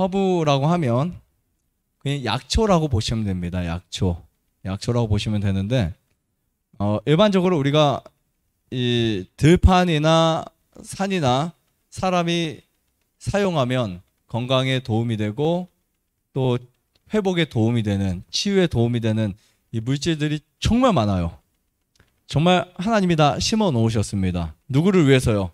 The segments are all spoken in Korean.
허브라고 하면 그냥 약초라고 보시면 됩니다. 약초. 약초라고 보시면 되는데 어, 일반적으로 우리가 이 들판이나 산이나 사람이 사용하면 건강에 도움이 되고 또 회복에 도움이 되는 치유에 도움이 되는 이 물질들이 정말 많아요. 정말 하나님이 다 심어 놓으셨습니다. 누구를 위해서요?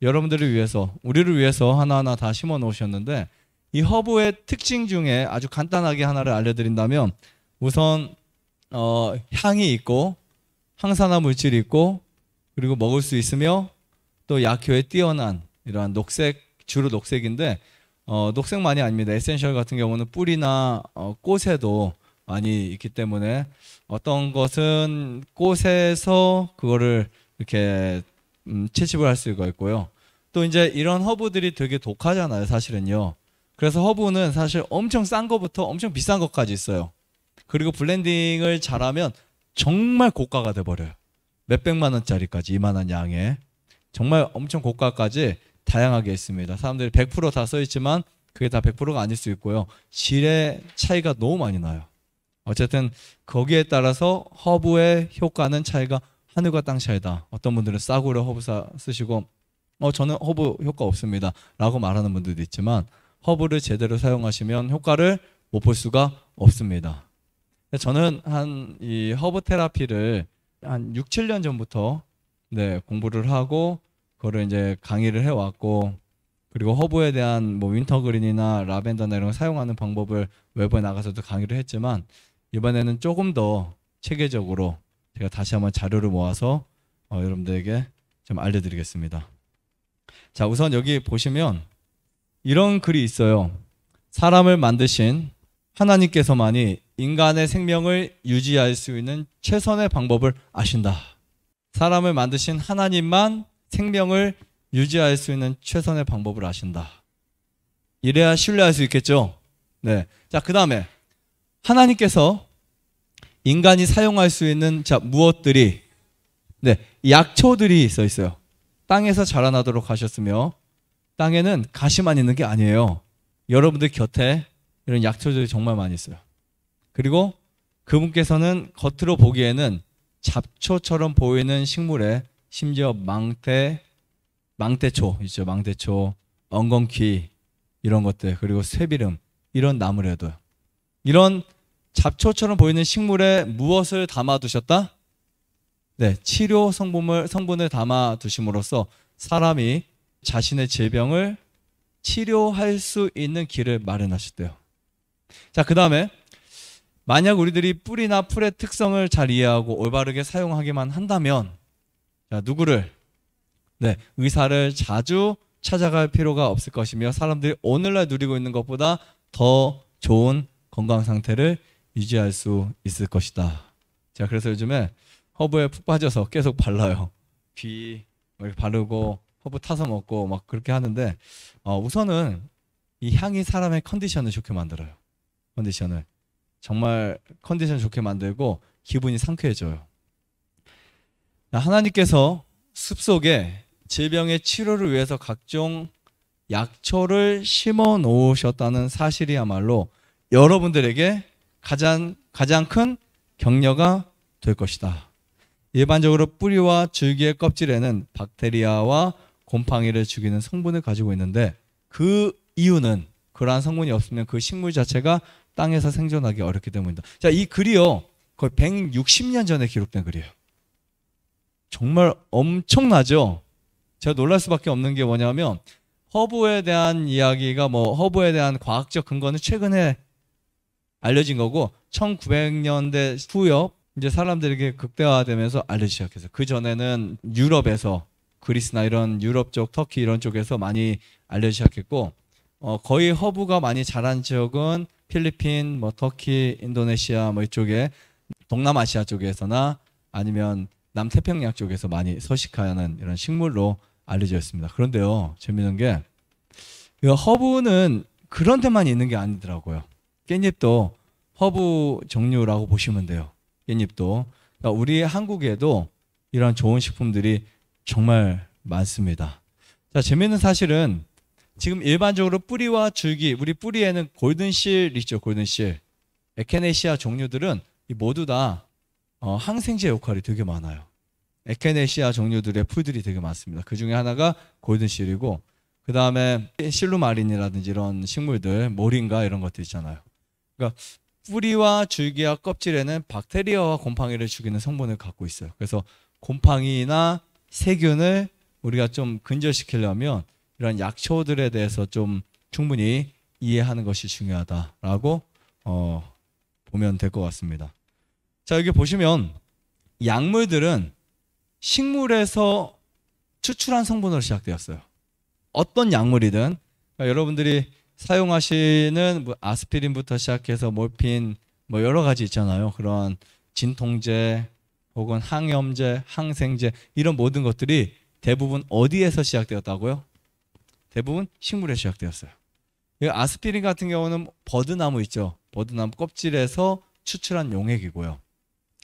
여러분들을 위해서, 우리를 위해서 하나하나 다 심어 놓으셨는데 이 허브의 특징 중에 아주 간단하게 하나를 알려드린다면 우선 어, 향이 있고 항산화 물질이 있고 그리고 먹을 수 있으며 또 약효에 뛰어난 이러한 녹색 주로 녹색인데 어, 녹색만이 아닙니다. 에센셜 같은 경우는 뿌리나 어, 꽃에도 많이 있기 때문에 어떤 것은 꽃에서 그거를 이렇게 음, 채집을 할 수가 있고요. 또 이제 이런 허브들이 되게 독하잖아요, 사실은요. 그래서 허브는 사실 엄청 싼 거부터 엄청 비싼 것까지 있어요. 그리고 블렌딩을 잘하면 정말 고가가 돼버려요. 몇백만 원짜리까지 이만한 양에 정말 엄청 고가까지 다양하게 있습니다. 사람들이 100%다 써있지만 그게 다 100%가 아닐 수 있고요. 질의 차이가 너무 많이 나요. 어쨌든 거기에 따라서 허브의 효과는 차이가 하늘과 땅 차이다. 어떤 분들은 싸구려 허브 사 쓰시고 어 저는 허브 효과 없습니다. 라고 말하는 분들도 있지만 허브를 제대로 사용하시면 효과를 못 볼 수가 없습니다. 저는 한 이 허브 테라피를 한 6, 7년 전부터 네, 공부를 하고 그거를 이제 강의를 해왔고 그리고 허브에 대한 뭐 윈터그린이나 라벤더나 이런 걸 사용하는 방법을 외부에 나가서도 강의를 했지만 이번에는 조금 더 체계적으로 제가 다시 한번 자료를 모아서 어, 여러분들에게 좀 알려드리겠습니다. 자 우선 여기 보시면 이런 글이 있어요. 사람을 만드신 하나님께서만이 인간의 생명을 유지할 수 있는 최선의 방법을 아신다. 사람을 만드신 하나님만 생명을 유지할 수 있는 최선의 방법을 아신다. 이래야 신뢰할 수 있겠죠? 네. 자, 그 다음에 하나님께서 인간이 사용할 수 있는 자, 무엇들이 네, 약초들이 써 있어요. 땅에서 자라나도록 하셨으며 땅에는 가시만 있는 게 아니에요. 여러분들 곁에 이런 약초들이 정말 많이 있어요. 그리고 그분께서는 겉으로 보기에는 잡초처럼 보이는 식물에 심지어 망태, 망태초 있죠. 망태초, 엉겅퀴 이런 것들 그리고 쇠비름 이런 나무래도 이런 잡초처럼 보이는 식물에 무엇을 담아 두셨다? 네, 치료 성분을 성분을 담아 두심으로써 사람이 자신의 질병을 치료할 수 있는 길을 마련하셨대요. 자, 그 다음에 만약 우리들이 뿌리나 풀의 특성을 잘 이해하고 올바르게 사용하기만 한다면 자, 누구를 네, 의사를 자주 찾아갈 필요가 없을 것이며 사람들이 오늘날 누리고 있는 것보다 더 좋은 건강 상태를 유지할 수 있을 것이다. 제 그래서 요즘에 허브에 푹 빠져서 계속 발라요. 귀 이렇게 바르고 허브 타서 먹고 막 그렇게 하는데 어, 우선은 이 향이 사람의 컨디션을 좋게 만들어요. 컨디션을 정말 컨디션 좋게 만들고 기분이 상쾌해져요. 하나님께서 숲속에 질병의 치료를 위해서 각종 약초를 심어 놓으셨다는 사실이야말로 여러분들에게 가장 가장 큰 격려가 될 것이다. 일반적으로 뿌리와 줄기의 껍질에는 박테리아와 곰팡이를 죽이는 성분을 가지고 있는데 그 이유는 그러한 성분이 없으면 그 식물 자체가 땅에서 생존하기 어렵기 때문입니다. 자, 이 글이요. 거의 160년 전에 기록된 글이에요. 정말 엄청나죠? 제가 놀랄 수밖에 없는 게 뭐냐면 허브에 대한 이야기가 뭐 허브에 대한 과학적 근거는 최근에 알려진 거고 1900년대 후요 이제 사람들에게 극대화되면서 알려지기 시작해서 그 전에는 유럽에서 그리스나 이런 유럽 쪽, 터키 이런 쪽에서 많이 알려지기 시작했고 어, 거의 허브가 많이 자란 지역은 필리핀, 뭐 터키, 인도네시아 뭐 이쪽에 동남아시아 쪽에서나 아니면 남태평양 쪽에서 많이 서식하는 이런 식물로 알려져 있습니다. 그런데요, 재밌는 게 허브는 그런 데만 있는 게 아니더라고요. 깻잎도 허브 종류라고 보시면 돼요. 깻잎도 그러니까 우리 한국에도 이런 좋은 식품들이 정말 많습니다. 자, 재미있는 사실은 지금 일반적으로 뿌리와 줄기, 우리 뿌리에는 골든실 있죠, 골든실. 에케네시아 종류들은 모두 다 어, 항생제 역할이 되게 많아요. 에케네시아 종류들의 풀들이 되게 많습니다. 그 중에 하나가 골든실이고, 그 다음에 실루마린이라든지 이런 식물들, 모링가 이런 것들 있잖아요. 그러니까 뿌리와 줄기와 껍질에는 박테리아와 곰팡이를 죽이는 성분을 갖고 있어요. 그래서 곰팡이나 세균을 우리가 좀 근절시키려면 이런 약초들에 대해서 좀 충분히 이해하는 것이 중요하다라고 어, 보면 될 것 같습니다. 자 여기 보시면 약물들은 식물에서 추출한 성분으로 시작되었어요. 어떤 약물이든 그러니까 여러분들이 사용하시는 뭐 아스피린부터 시작해서 몰핀 뭐 여러 가지 있잖아요. 그런 진통제 혹은 항염제, 항생제 이런 모든 것들이 대부분 어디에서 시작되었다고요? 대부분 식물에 시작되었어요. 아스피린 같은 경우는 버드나무 있죠. 버드나무 껍질에서 추출한 용액이고요.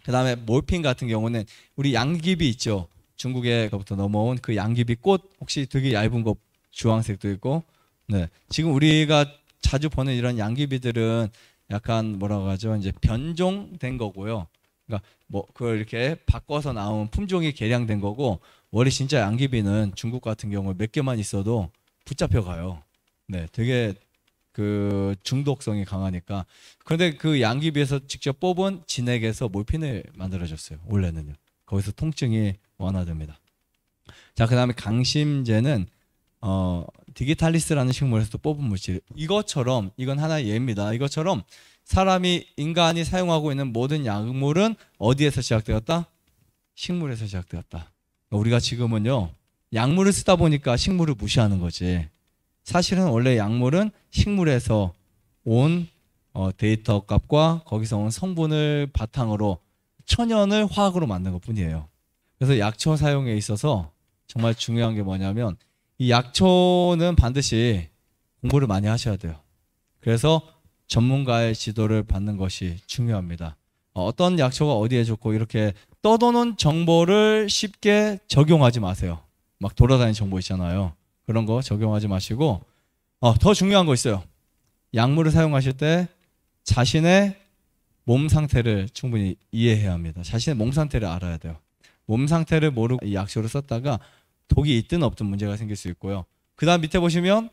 그 다음에 몰핀 같은 경우는 우리 양귀비 있죠. 중국에서부터 넘어온 그 양귀비 꽃 혹시 되게 얇은 거 주황색도 있고 네 지금 우리가 자주 보는 이런 양귀비들은 약간 뭐라고 하죠 이제 변종된 거고요 그러니까 뭐 그걸 이렇게 바꿔서 나온 품종이 개량된 거고 원래 진짜 양귀비는 중국 같은 경우 몇 개만 있어도 붙잡혀 가요. 네, 되게 그 중독성이 강하니까. 그런데 그 양귀비에서 직접 뽑은 진액에서 몰핀을 만들어줬어요. 원래는요. 거기서 통증이 완화됩니다. 자, 그 다음에 강심제는 어 디기탈리스라는 식물에서도 뽑은 물질. 이것처럼 이건 하나의 예입니다. 이것처럼 사람이 인간이 사용하고 있는 모든 약물은 어디에서 시작되었다? 식물에서 시작되었다. 우리가 지금은요 약물을 쓰다 보니까 식물을 무시하는 거지. 사실은 원래 약물은 식물에서 온 어, 데이터 값과 거기서 온 성분을 바탕으로 천연을 화학으로 만든 것 뿐이에요. 그래서 약초 사용에 있어서 정말 중요한 게 뭐냐면 이 약초는 반드시 공부를 많이 하셔야 돼요. 그래서 전문가의 지도를 받는 것이 중요합니다. 어, 어떤 약초가 어디에 좋고 이렇게 떠도는 정보를 쉽게 적용하지 마세요. 막 돌아다니는 정보 있잖아요. 그런 거 적용하지 마시고 어, 더 중요한 거 있어요. 약물을 사용하실 때 자신의 몸 상태를 충분히 이해해야 합니다. 자신의 몸 상태를 알아야 돼요. 몸 상태를 모르고 이 약초를 썼다가 독이 있든 없든 문제가 생길 수 있고요. 그 다음 밑에 보시면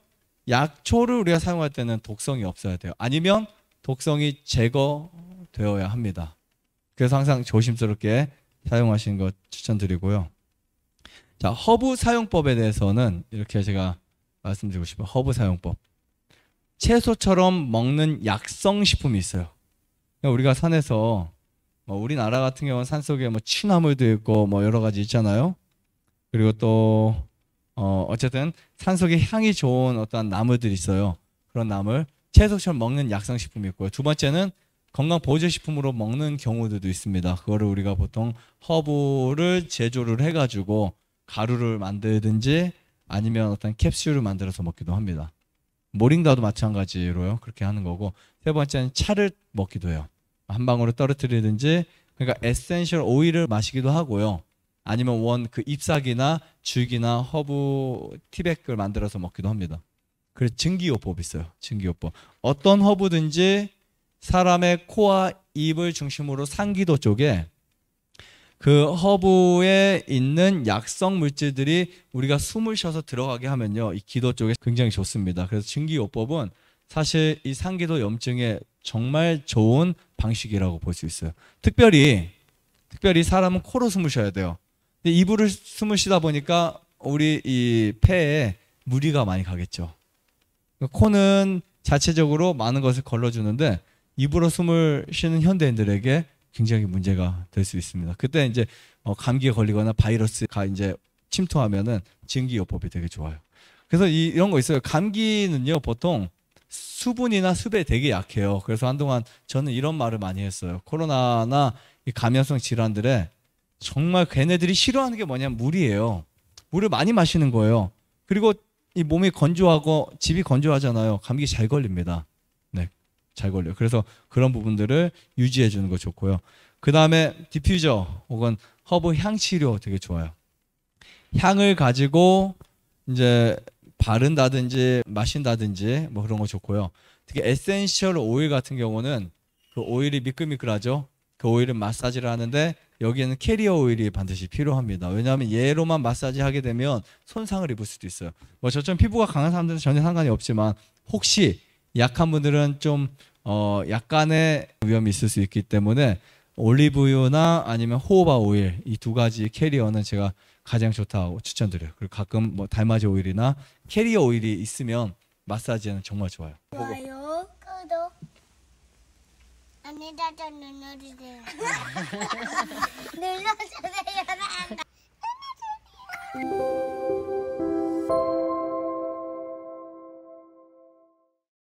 약초를 우리가 사용할 때는 독성이 없어야 돼요. 아니면 독성이 제거되어야 합니다. 그래서 항상 조심스럽게 사용하시는 것 추천드리고요. 자, 허브 사용법에 대해서는 이렇게 제가 말씀드리고 싶어요. 허브 사용법. 채소처럼 먹는 약성 식품이 있어요. 그러니까 우리가 산에서 뭐 우리나라 같은 경우는 산 속에 뭐 취나물도 있고 뭐 여러 가지 있잖아요. 그리고 또 어, 어쨌든 산속에 향이 좋은 어떤 나물들이 있어요. 그런 나물 채소처럼 먹는 약상식품이 있고요. 두 번째는 건강 보조식품으로 먹는 경우들도 있습니다. 그거를 우리가 보통 허브를 제조를 해가지고 가루를 만들든지 아니면 어떤 캡슐을 만들어서 먹기도 합니다. 모링다도 마찬가지로요. 그렇게 하는 거고 세 번째는 차를 먹기도 해요. 한 방울을 떨어뜨리든지 그러니까 에센셜 오일을 마시기도 하고요. 아니면 원 그 잎사귀나 줄기나 허브 티백을 만들어서 먹기도 합니다. 그래서 증기요법 있어요. 증기요법. 어떤 허브든지 사람의 코와 입을 중심으로 상기도 쪽에 그 허브에 있는 약성 물질들이 우리가 숨을 쉬어서 들어가게 하면요. 이 기도 쪽에 굉장히 좋습니다. 그래서 증기요법은 사실 이 상기도 염증에 정말 좋은 방식이라고 볼 수 있어요. 특별히 특별히 사람은 코로 숨을 쉬어야 돼요. 이불을 숨을 쉬다 보니까 우리 이 폐에 무리가 많이 가겠죠. 그러니까 코는 자체적으로 많은 것을 걸러주는데 입으로 숨을 쉬는 현대인들에게 굉장히 문제가 될 수 있습니다. 그때 이제 어, 감기에 걸리거나 바이러스가 이제 침투하면은 증기요법이 되게 좋아요. 그래서 이, 이런 거 있어요. 감기는요 보통 수분이나 습에 되게 약해요. 그래서 한동안 저는 이런 말을 많이 했어요. 코로나나 이 감염성 질환들의 정말 걔네들이 싫어하는 게 뭐냐면 물이에요. 물을 많이 마시는 거예요. 그리고 이 몸이 건조하고 집이 건조하잖아요. 감기 잘 걸립니다. 네, 잘 걸려요. 그래서 그런 부분들을 유지해 주는 거 좋고요. 그 다음에 디퓨저 혹은 허브 향치료 되게 좋아요. 향을 가지고 이제 바른다든지 마신다든지 뭐 그런 거 좋고요. 특히 에센셜 오일 같은 경우는 그 오일이 미끌미끌하죠. 그 오일은 마사지를 하는데 여기에는 캐리어 오일이 반드시 필요합니다. 왜냐하면 얘로만 마사지 하게 되면 손상을 입을 수도 있어요. 뭐 저처럼 피부가 강한 사람들은 전혀 상관이 없지만 혹시 약한 분들은 좀 어, 약간의 위험이 있을 수 있기 때문에 올리브유나 아니면 호호바 오일 이 두 가지 캐리어는 제가 가장 좋다고 추천드려요. 그리고 가끔 뭐 달맞이 오일이나 캐리어 오일이 있으면 마사지에는 정말 좋아요. 좋아요. I need not know what to do. Do not do the other. Do not do the